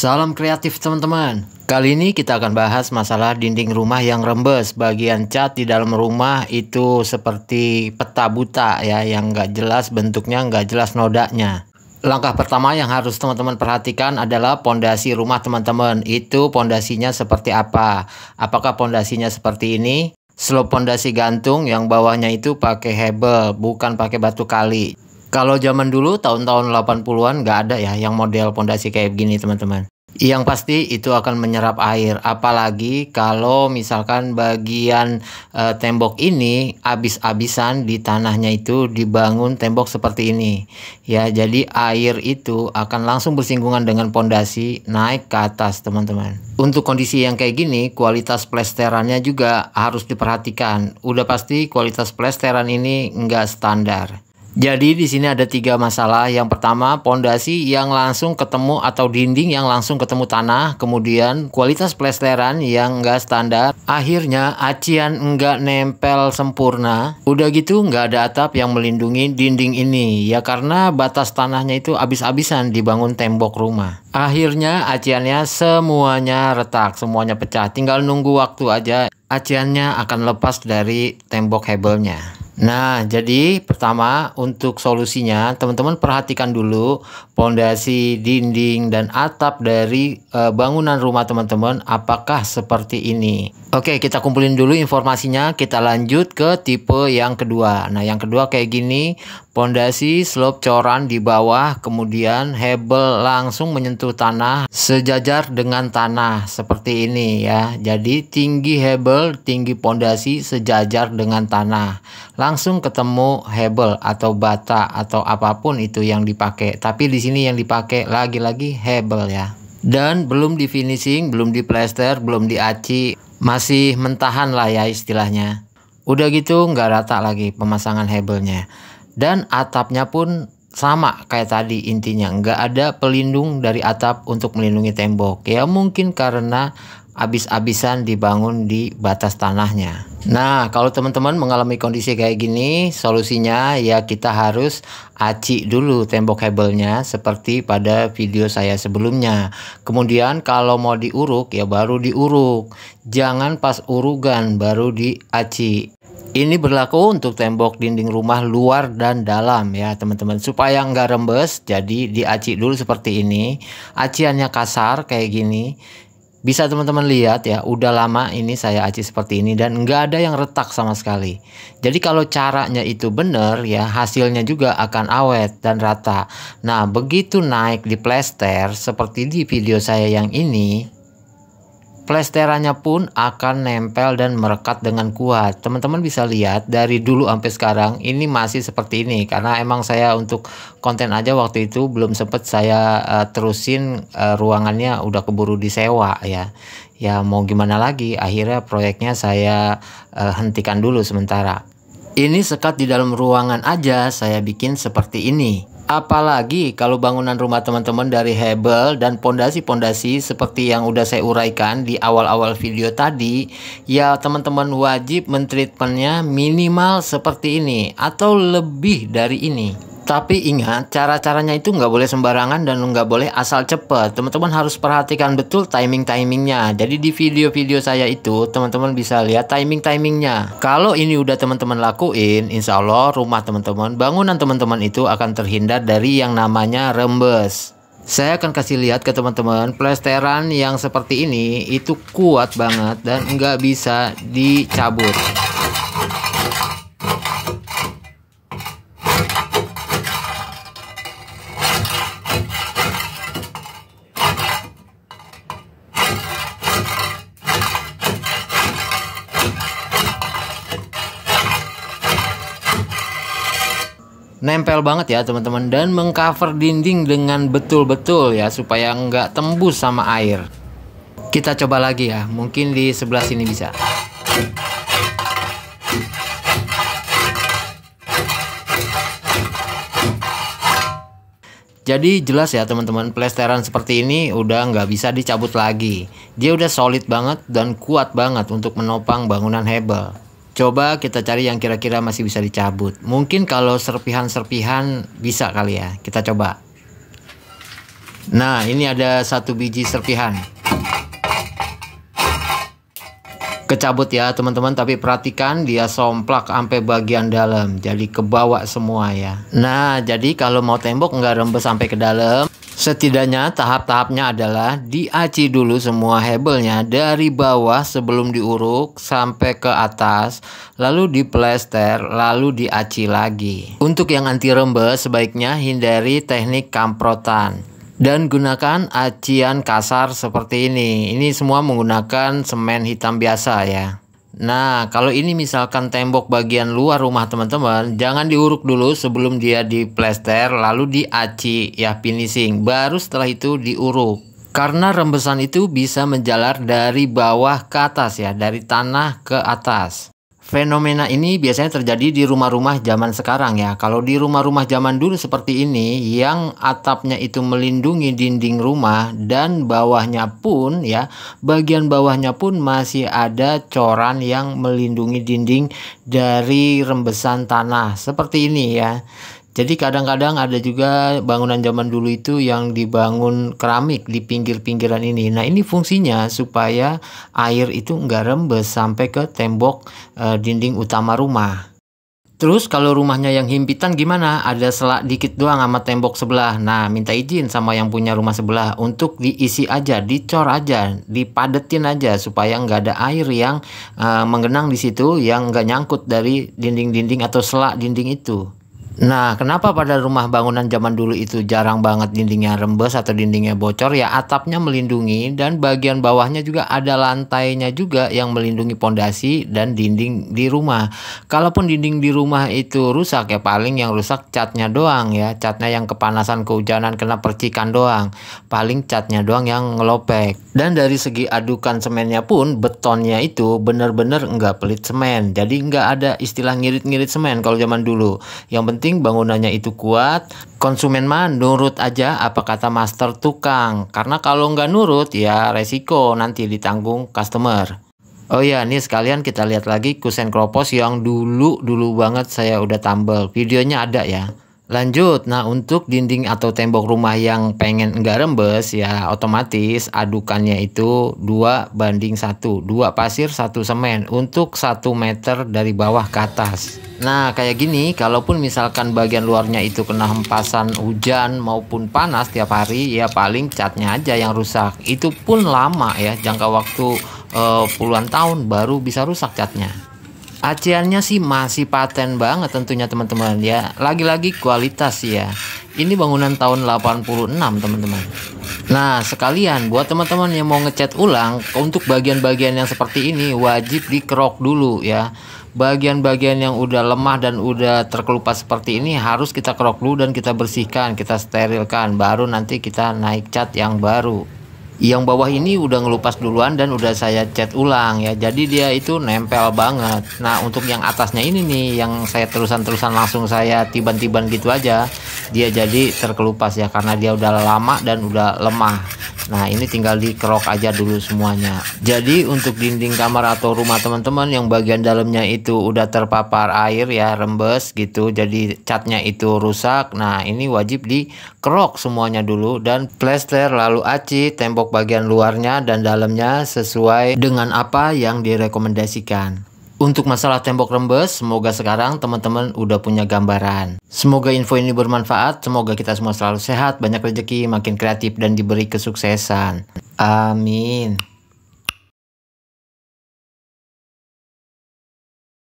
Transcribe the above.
Salam kreatif teman-teman. Kali ini kita akan bahas masalah dinding rumah yang rembes. Bagian cat di dalam rumah itu seperti peta buta ya, yang nggak jelas bentuknya, nggak jelas nodanya. Langkah pertama yang harus teman-teman perhatikan adalah pondasi rumah teman-teman. Itu pondasinya seperti apa? Apakah pondasinya seperti ini? Slop pondasi gantung yang bawahnya itu pakai hebel, bukan pakai batu kali. Kalau zaman dulu tahun-tahun 80-an nggak ada ya yang model pondasi kayak begini teman-teman. Yang pasti itu akan menyerap air, apalagi kalau misalkan bagian e, tembok ini abis-abisan di tanahnya itu dibangun tembok seperti ini. Ya, jadi air itu akan langsung bersinggungan dengan pondasi naik ke atas, teman-teman. Untuk kondisi yang kayak gini, kualitas plesterannya juga harus diperhatikan. Udah pasti kualitas plesteran ini nggak standar. Jadi di sini ada tiga masalah. Yang pertama, pondasi yang langsung ketemu atau dinding yang langsung ketemu tanah. Kemudian kualitas plesteran yang enggak standar. Akhirnya acian enggak nempel sempurna. Udah gitu enggak ada atap yang melindungi dinding ini. Ya karena batas tanahnya itu abis-abisan dibangun tembok rumah. Akhirnya aciannya semuanya retak, semuanya pecah. Tinggal nunggu waktu aja aciannya akan lepas dari tembok hebelnya. Nah, jadi pertama untuk solusinya, teman-teman perhatikan dulu pondasi, dinding, dan atap dari e, bangunan rumah teman-teman apakah seperti ini. Oke, kita kumpulin dulu informasinya, kita lanjut ke tipe yang kedua. Nah, yang kedua kayak gini, pondasi slope coran di bawah, kemudian hebel langsung menyentuh tanah sejajar dengan tanah seperti ini ya. Jadi tinggi hebel, tinggi pondasi sejajar dengan tanah langsung ketemu hebel atau bata atau apapun itu yang dipakai. Tapi di sini yang dipakai lagi-lagi hebel ya. Dan belum di finishing, belum di plaster, belum di aci, masih mentahan lah ya istilahnya. Udah gitu nggak rata lagi pemasangan hebelnya. Dan atapnya pun sama kayak tadi intinya nggak ada pelindung dari atap untuk melindungi tembok ya mungkin karena abis-abisan dibangun di batas tanahnya Nah, kalau teman-teman mengalami kondisi kayak gini, solusinya ya kita harus aci dulu tembok kabelnya seperti pada video saya sebelumnya. Kemudian kalau mau diuruk ya baru diuruk. Jangan pas urugan baru diaci. Ini berlaku untuk tembok dinding rumah luar dan dalam ya teman-teman Supaya nggak rembes jadi diaci dulu seperti ini Aciannya kasar kayak gini bisa teman-teman lihat ya udah lama ini saya aci seperti ini dan nggak ada yang retak sama sekali jadi kalau caranya itu benar ya hasilnya juga akan awet dan rata nah begitu naik di plester seperti di video saya yang ini plesterannya pun akan nempel dan merekat dengan kuat. Teman-teman bisa lihat dari dulu sampai sekarang ini masih seperti ini karena emang saya untuk konten aja waktu itu belum sempat saya uh, terusin uh, ruangannya udah keburu disewa ya. Ya mau gimana lagi akhirnya proyeknya saya uh, hentikan dulu sementara. Ini sekat di dalam ruangan aja saya bikin seperti ini. Apalagi kalau bangunan rumah teman-teman dari hebel dan pondasi-pondasi seperti yang udah saya uraikan di awal-awal video tadi, ya teman-teman wajib mentreatmentnya minimal seperti ini atau lebih dari ini. Tapi ingat, cara-caranya itu nggak boleh sembarangan dan nggak boleh asal cepet. Teman-teman harus perhatikan betul timing-timingnya. Jadi di video-video saya itu, teman-teman bisa lihat timing-timingnya. Kalau ini udah teman-teman lakuin, insya Allah rumah teman-teman, bangunan teman-teman itu akan terhindar dari yang namanya rembes. Saya akan kasih lihat ke teman-teman plesteran yang seperti ini itu kuat banget dan nggak bisa dicabut. nempel banget ya teman-teman dan mengcover dinding dengan betul-betul ya supaya nggak tembus sama air. Kita coba lagi ya, mungkin di sebelah sini bisa. Jadi jelas ya teman-teman plesteran seperti ini udah nggak bisa dicabut lagi. Dia udah solid banget dan kuat banget untuk menopang bangunan hebel coba kita cari yang kira-kira masih bisa dicabut. Mungkin kalau serpihan-serpihan bisa kali ya. Kita coba. Nah, ini ada satu biji serpihan. Kecabut ya, teman-teman, tapi perhatikan dia somplak sampai bagian dalam. Jadi kebawa semua ya. Nah, jadi kalau mau tembok nggak rembes sampai ke dalam. Setidaknya tahap-tahapnya adalah diaci dulu semua hebelnya dari bawah sebelum diuruk sampai ke atas, lalu diplester, lalu diaci lagi. Untuk yang anti rembes sebaiknya hindari teknik kamprotan dan gunakan acian kasar seperti ini. Ini semua menggunakan semen hitam biasa ya. Nah, kalau ini misalkan tembok bagian luar rumah teman-teman, jangan diuruk dulu sebelum dia diplester, lalu diaci ya finishing. Baru setelah itu diuruk. Karena rembesan itu bisa menjalar dari bawah ke atas ya, dari tanah ke atas. Fenomena ini biasanya terjadi di rumah-rumah zaman sekarang ya. Kalau di rumah-rumah zaman dulu seperti ini yang atapnya itu melindungi dinding rumah dan bawahnya pun ya, bagian bawahnya pun masih ada coran yang melindungi dinding dari rembesan tanah seperti ini ya. Jadi kadang-kadang ada juga bangunan zaman dulu itu yang dibangun keramik di pinggir-pinggiran ini. Nah ini fungsinya supaya air itu nggak rembes sampai ke tembok e, dinding utama rumah. Terus kalau rumahnya yang himpitan gimana? Ada selak dikit doang sama tembok sebelah. Nah, minta izin sama yang punya rumah sebelah untuk diisi aja, dicor aja, dipadetin aja supaya nggak ada air yang e, menggenang di situ yang nggak nyangkut dari dinding-dinding atau selak dinding itu. Nah, kenapa pada rumah bangunan zaman dulu itu jarang banget dindingnya rembes atau dindingnya bocor? Ya, atapnya melindungi dan bagian bawahnya juga ada lantainya juga yang melindungi pondasi dan dinding di rumah. Kalaupun dinding di rumah itu rusak ya paling yang rusak catnya doang ya, catnya yang kepanasan kehujanan kena percikan doang. Paling catnya doang yang ngelopek. Dan dari segi adukan semennya pun betonnya itu benar-benar enggak pelit semen. Jadi enggak ada istilah ngirit-ngirit semen kalau zaman dulu. Yang penting penting bangunannya itu kuat. Konsumen mah nurut aja apa kata master tukang. Karena kalau nggak nurut ya resiko nanti ditanggung customer. Oh ya, nih sekalian kita lihat lagi kusen kropos yang dulu-dulu banget saya udah tambal. Videonya ada ya. Lanjut, nah untuk dinding atau tembok rumah yang pengen enggak rembes ya otomatis adukannya itu dua banding satu, dua pasir satu semen untuk satu meter dari bawah ke atas Nah kayak gini kalaupun misalkan bagian luarnya itu kena hempasan hujan maupun panas tiap hari ya paling catnya aja yang rusak Itu pun lama ya jangka waktu eh, puluhan tahun baru bisa rusak catnya acl sih masih paten banget tentunya teman-teman ya. Lagi-lagi kualitas ya. Ini bangunan tahun 86 teman-teman. Nah, sekalian buat teman-teman yang mau ngecat ulang untuk bagian-bagian yang seperti ini wajib dikerok dulu ya. Bagian-bagian yang udah lemah dan udah terkelupas seperti ini harus kita kerok dulu dan kita bersihkan, kita sterilkan baru nanti kita naik cat yang baru yang bawah ini udah ngelupas duluan dan udah saya cat ulang ya jadi dia itu nempel banget nah untuk yang atasnya ini nih yang saya terusan-terusan langsung saya tiban-tiban gitu aja dia jadi terkelupas ya karena dia udah lama dan udah lemah nah ini tinggal dikerok aja dulu semuanya jadi untuk dinding kamar atau rumah teman-teman yang bagian dalamnya itu udah terpapar air ya rembes gitu jadi catnya itu rusak nah ini wajib dikerok semuanya dulu dan plester lalu aci tembok bagian luarnya dan dalamnya sesuai dengan apa yang direkomendasikan. Untuk masalah tembok rembes, semoga sekarang teman-teman udah punya gambaran. Semoga info ini bermanfaat, semoga kita semua selalu sehat, banyak rezeki, makin kreatif, dan diberi kesuksesan. Amin.